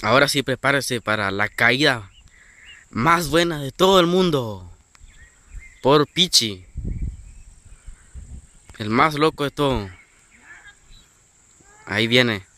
Ahora sí, prepárese para la caída más buena de todo el mundo. Por Pichi. El más loco de todo. Ahí viene.